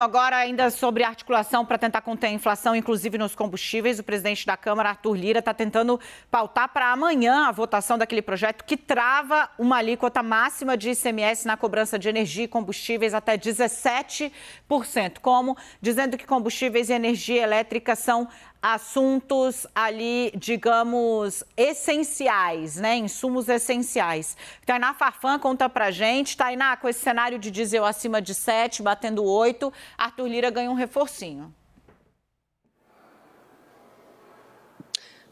Agora, ainda sobre articulação para tentar conter a inflação, inclusive nos combustíveis, o presidente da Câmara, Arthur Lira, está tentando pautar para amanhã a votação daquele projeto que trava uma alíquota máxima de ICMS na cobrança de energia e combustíveis até 17%. Como? Dizendo que combustíveis e energia elétrica são assuntos ali, digamos, essenciais, né? Insumos essenciais. Tainá Farfan conta pra gente. Tainá, com esse cenário de diesel acima de 7, batendo 8, Arthur Lira ganha um reforcinho.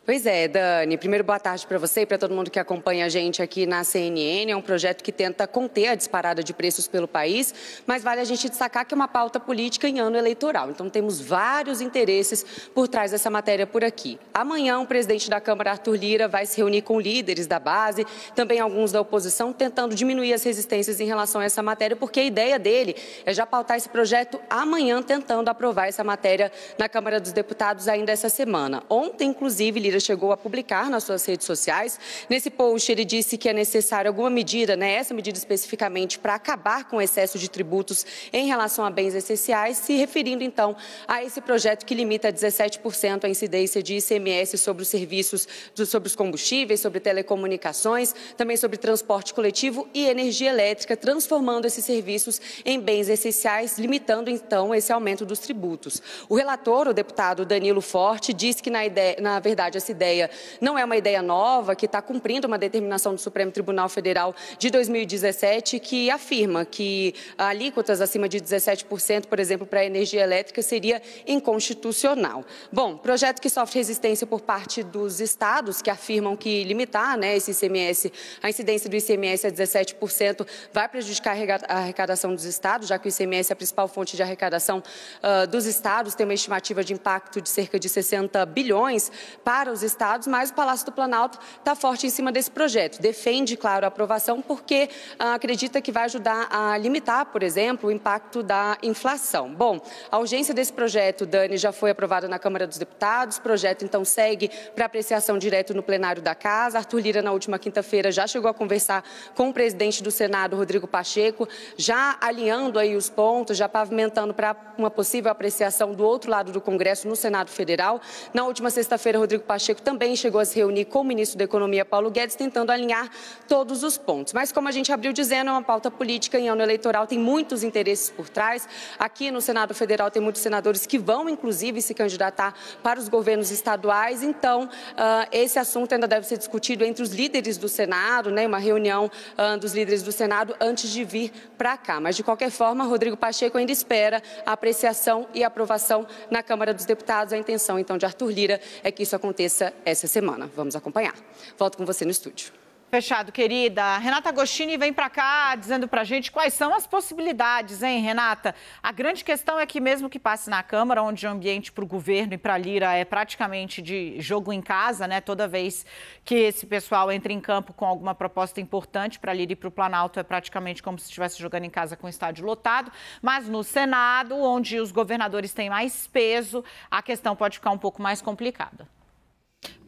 Pois é, Dani. Primeiro, boa tarde para você e para todo mundo que acompanha a gente aqui na CNN. É um projeto que tenta conter a disparada de preços pelo país, mas vale a gente destacar que é uma pauta política em ano eleitoral. Então, temos vários interesses por trás dessa matéria por aqui. Amanhã, o presidente da Câmara, Arthur Lira, vai se reunir com líderes da base, também alguns da oposição, tentando diminuir as resistências em relação a essa matéria, porque a ideia dele é já pautar esse projeto amanhã, tentando aprovar essa matéria na Câmara dos Deputados ainda essa semana. Ontem, inclusive, Lira chegou a publicar nas suas redes sociais. Nesse post, ele disse que é necessária alguma medida, né, essa medida especificamente, para acabar com o excesso de tributos em relação a bens essenciais, se referindo, então, a esse projeto que limita a 17% a incidência de ICMS sobre os serviços, sobre os combustíveis, sobre telecomunicações, também sobre transporte coletivo e energia elétrica, transformando esses serviços em bens essenciais, limitando, então, esse aumento dos tributos. O relator, o deputado Danilo Forte, disse que, na, ideia, na verdade, assim, essa ideia não é uma ideia nova, que está cumprindo uma determinação do Supremo Tribunal Federal de 2017 que afirma que alíquotas acima de 17%, por exemplo, para a energia elétrica seria inconstitucional. Bom, projeto que sofre resistência por parte dos estados que afirmam que limitar né, esse ICMS, a incidência do ICMS a 17% vai prejudicar a arrecadação dos estados, já que o ICMS é a principal fonte de arrecadação uh, dos estados, tem uma estimativa de impacto de cerca de 60 bilhões para os os estados, mas o Palácio do Planalto está forte em cima desse projeto. Defende, claro, a aprovação porque ah, acredita que vai ajudar a limitar, por exemplo, o impacto da inflação. Bom, a urgência desse projeto, Dani, já foi aprovada na Câmara dos Deputados. O projeto, então, segue para apreciação direto no plenário da Casa. Arthur Lira, na última quinta-feira, já chegou a conversar com o presidente do Senado, Rodrigo Pacheco, já alinhando aí os pontos, já pavimentando para uma possível apreciação do outro lado do Congresso, no Senado Federal. Na última sexta-feira, Rodrigo Pacheco Pacheco também chegou a se reunir com o ministro da Economia, Paulo Guedes, tentando alinhar todos os pontos. Mas, como a gente abriu dizendo, é uma pauta política em ano eleitoral, tem muitos interesses por trás. Aqui no Senado Federal tem muitos senadores que vão, inclusive, se candidatar para os governos estaduais. Então, ah, esse assunto ainda deve ser discutido entre os líderes do Senado, né, uma reunião ah, dos líderes do Senado antes de vir para cá. Mas, de qualquer forma, Rodrigo Pacheco ainda espera a apreciação e aprovação na Câmara dos Deputados. A intenção, então, de Arthur Lira é que isso aconteça aconteça essa semana. Vamos acompanhar. Volto com você no estúdio. Fechado, querida. Renata Agostini vem para cá dizendo para gente quais são as possibilidades, hein, Renata? A grande questão é que mesmo que passe na Câmara, onde o ambiente para o governo e para a Lira é praticamente de jogo em casa, né? Toda vez que esse pessoal entra em campo com alguma proposta importante para a Lira e para o Planalto, é praticamente como se estivesse jogando em casa com o estádio lotado. Mas no Senado, onde os governadores têm mais peso, a questão pode ficar um pouco mais complicada.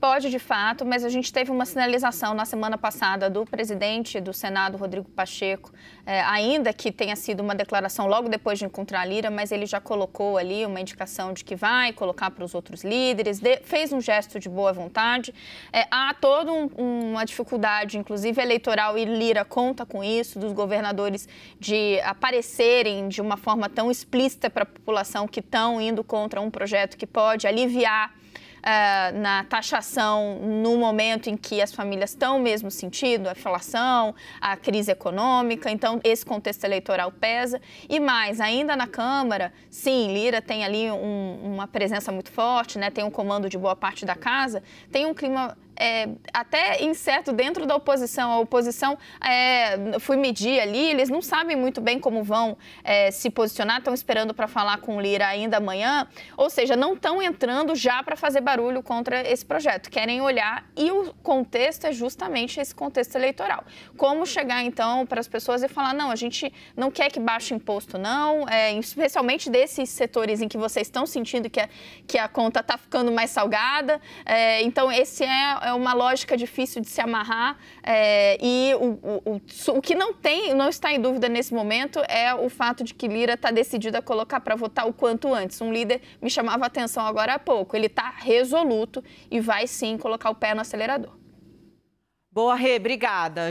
Pode, de fato, mas a gente teve uma sinalização na semana passada do presidente do Senado, Rodrigo Pacheco, é, ainda que tenha sido uma declaração logo depois de encontrar Lira, mas ele já colocou ali uma indicação de que vai colocar para os outros líderes, de, fez um gesto de boa vontade. É, há toda um, uma dificuldade, inclusive eleitoral, e Lira conta com isso, dos governadores de aparecerem de uma forma tão explícita para a população que estão indo contra um projeto que pode aliviar uh, na taxação no momento em que as famílias estão mesmo sentindo a inflação, a crise econômica. Então, esse contexto eleitoral pesa. E mais, ainda na Câmara, sim, Lira tem ali um, uma presença muito forte, né? tem um comando de boa parte da casa, tem um clima é, até incerto dentro da oposição. A oposição, é, fui medir ali, eles não sabem muito bem como vão é, se posicionar, estão esperando para falar com o Lira ainda amanhã. Ou seja, não estão entrando já para fazer barulho contra esse projeto, querem olhar e o contexto é justamente esse contexto eleitoral. Como chegar então para as pessoas e falar: não, a gente não quer que baixe imposto, não, é, especialmente desses setores em que vocês estão sentindo que a, que a conta está ficando mais salgada. É, então, esse é é uma lógica difícil de se amarrar é, e o, o, o, o que não tem, não está em dúvida nesse momento é o fato de que Lira está decidida a colocar para votar o quanto antes. Um líder me chamava a atenção agora há pouco. Ele está resoluto e vai sim colocar o pé no acelerador. Boa, Rê, obrigada.